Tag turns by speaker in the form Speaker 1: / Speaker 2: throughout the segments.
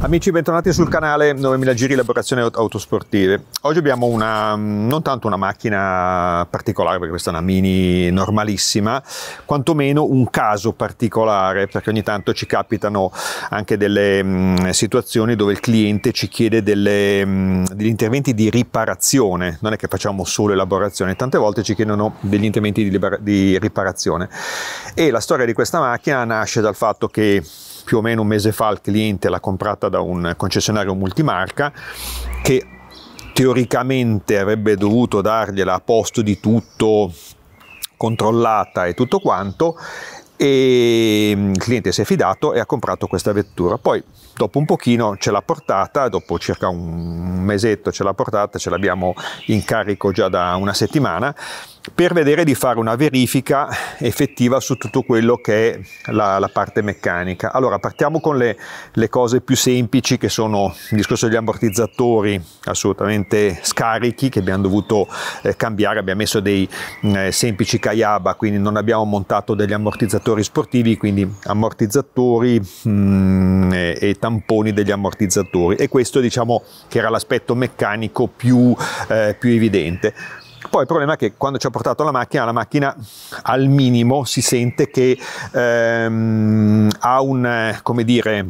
Speaker 1: Amici, bentornati sul canale 9000 Giri Elaborazioni Autosportive. Oggi abbiamo una, mm, non tanto una macchina particolare, perché questa è una mini normalissima, quantomeno un caso particolare, perché ogni tanto ci capitano anche delle mh, mm, situazioni dove il cliente ci chiede delle, mh, mm, degli interventi di riparazione, non è che facciamo solo elaborazione, tante volte ci chiedono degli interventi di, di riparazione. E la storia di questa macchina nasce dal fatto che più o meno un mese fa il cliente l'ha comprata da un concessionario multimarca che teoricamente avrebbe dovuto dargliela a posto di tutto, controllata e tutto quanto e mm, il cliente si è fidato e ha comprato questa vettura. Poi dopo un pochino ce l'ha portata, dopo circa un mesetto ce l'ha portata, ce l'abbiamo in carico già da una settimana per vedere di fare una verifica effettiva su tutto quello che è la, la parte meccanica. Allora partiamo con le, le, cose più semplici che sono il discorso degli ammortizzatori assolutamente scarichi che abbiamo dovuto eh, cambiare, abbiamo messo dei mh, mm, eh, semplici Kayaba, quindi non abbiamo montato degli ammortizzatori sportivi, quindi ammortizzatori mh, mm, e, e, tamponi degli ammortizzatori e questo diciamo che era l'aspetto meccanico più, eh, più evidente poi il problema è che quando ci ha portato la macchina, la macchina al minimo si sente che ehm, ha un, eh, come dire,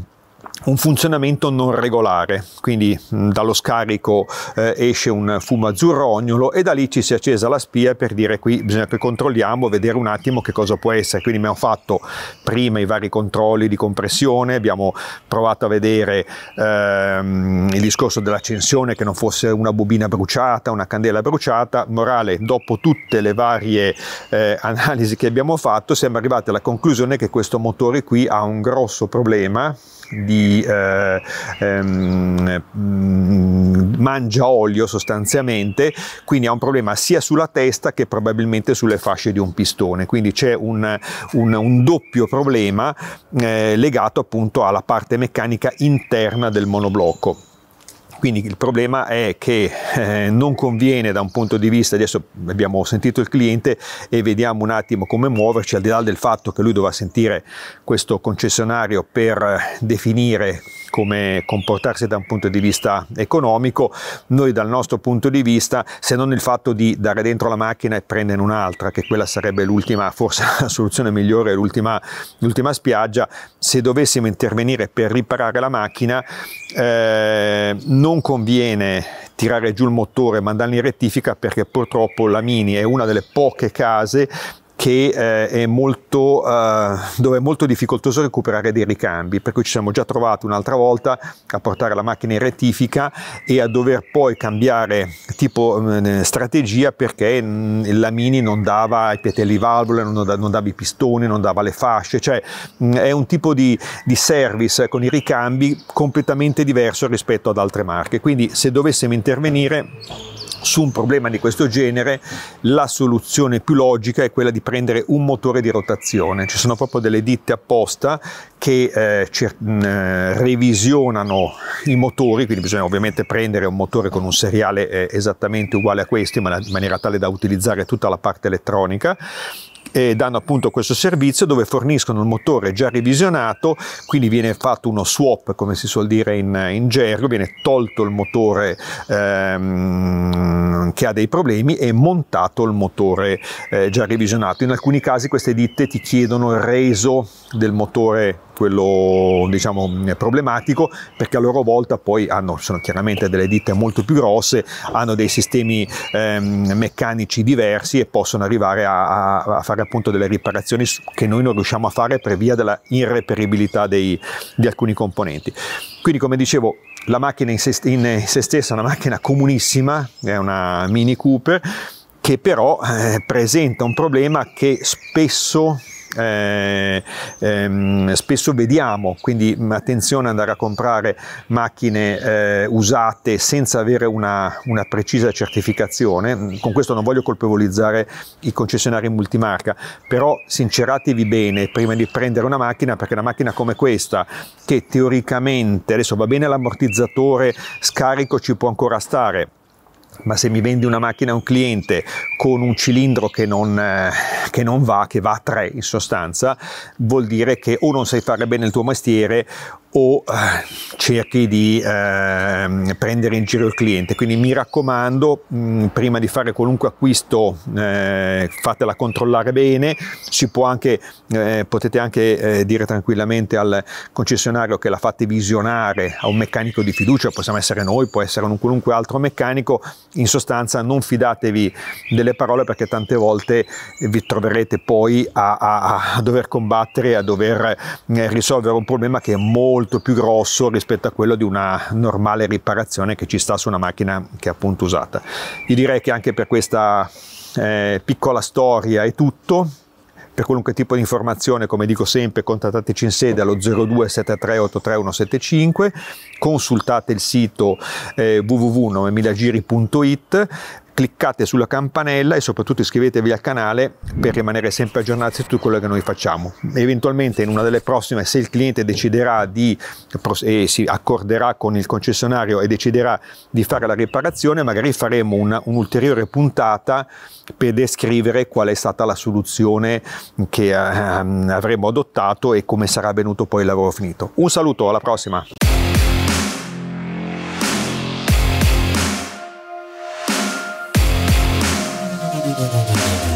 Speaker 1: un funzionamento non regolare, quindi dallo scarico eh, esce un fumo azzurrognolo e da lì ci si è accesa la spia per dire qui bisogna che controlliamo, vedere un attimo che cosa può essere. Quindi abbiamo fatto prima i vari controlli di compressione, abbiamo provato a vedere ehm, il discorso dell'accensione che non fosse una bobina bruciata, una candela bruciata. Morale, dopo tutte le varie eh, analisi che abbiamo fatto, siamo arrivati alla conclusione che questo motore qui ha un grosso problema di di eh, ehm, mangia olio sostanzialmente, quindi ha un problema sia sulla testa che probabilmente sulle fasce di un pistone, quindi c'è un, un, un, doppio problema eh, legato appunto alla parte meccanica interna del monoblocco. Quindi il problema è che eh, non conviene da un punto di vista, adesso abbiamo sentito il cliente e vediamo un attimo come muoverci, al di là del fatto che lui dovrà sentire questo concessionario per eh, definire come comportarsi da un punto di vista economico, noi dal nostro punto di vista, se non il fatto di dare dentro la macchina e prendere un'altra, che quella sarebbe l'ultima, forse la soluzione migliore, l'ultima, l'ultima spiaggia, se dovessimo intervenire per riparare la macchina, eh, non conviene tirare giù il motore e mandarlo in rettifica perché purtroppo la Mini è una delle poche case che eh, è molto, eh, dove è molto difficoltoso recuperare dei ricambi, per cui ci siamo già trovati un'altra volta a portare la macchina in rettifica e a dover poi cambiare tipo mh, mm, strategia perché mh, mm, la Mini non dava i piatelli valvole, non, da, non, dava i pistoni, non dava le fasce, cioè mh, mm, è un tipo di, di service con i ricambi completamente diverso rispetto ad altre marche, quindi se dovessimo intervenire su un problema di questo genere la soluzione più logica è quella di prendere un motore di rotazione. Ci sono proprio delle ditte apposta che eh, mh, mm, eh, revisionano i motori, quindi bisogna ovviamente prendere un motore con un seriale eh, esattamente uguale a questo in, man in maniera tale da utilizzare tutta la parte elettronica eh, danno appunto questo servizio dove forniscono il motore già revisionato, quindi viene fatto uno swap come si suol dire in, in gergo, viene tolto il motore ehm, che ha dei problemi e montato il motore eh, già revisionato. In alcuni casi queste ditte ti chiedono il reso del motore quello diciamo mm, problematico perché a loro volta poi hanno, sono chiaramente delle ditte molto più grosse, hanno dei sistemi ehm, meccanici diversi e possono arrivare a, a, fare appunto delle riparazioni che noi non riusciamo a fare per via della irreperibilità dei, di alcuni componenti. Quindi come dicevo la macchina in se, in se stessa è una macchina comunissima, è una Mini Cooper che però eh, presenta un problema che spesso eh, ehm, spesso vediamo, quindi mm, attenzione ad andare a comprare macchine eh, usate senza avere una, una, precisa certificazione, mm, con questo non voglio colpevolizzare i concessionari multimarca, però sinceratevi bene prima di prendere una macchina perché una macchina come questa che teoricamente adesso va bene l'ammortizzatore scarico ci può ancora stare ma se mi vendi una macchina a un cliente con un cilindro che non, eh, che non va, che va a tre in sostanza, vuol dire che o non sai fare bene il tuo mestiere o eh, cerchi di eh, prendere in giro il cliente. Quindi mi raccomando, mh, mm, prima di fare qualunque acquisto eh, fatela controllare bene, anche, eh, potete anche eh, dire tranquillamente al concessionario che la fate visionare a un meccanico di fiducia, possiamo essere noi, può essere un qualunque altro meccanico, in sostanza non fidatevi delle parole perché tante volte vi troverete poi a, a, a dover combattere, a dover eh, risolvere un problema che è molto molto più grosso rispetto a quello di una normale riparazione che ci sta su una macchina che è appunto usata. Io direi che anche per questa eh, piccola storia è tutto. Per qualunque tipo di informazione, come dico sempre, contattateci in sede allo 0273883175, consultate il sito eh, www.9000giri.it cliccate sulla campanella e soprattutto iscrivetevi al canale per rimanere sempre aggiornati su tutto quello che noi facciamo. Eventualmente in una delle prossime, se il cliente deciderà di e si accorderà con il concessionario e deciderà di fare la riparazione, magari faremo una, un'ulteriore puntata per descrivere qual è stata la soluzione che ehm, avremo adottato e come sarà venuto poi il lavoro finito. Un saluto, alla prossima! ハハハハ。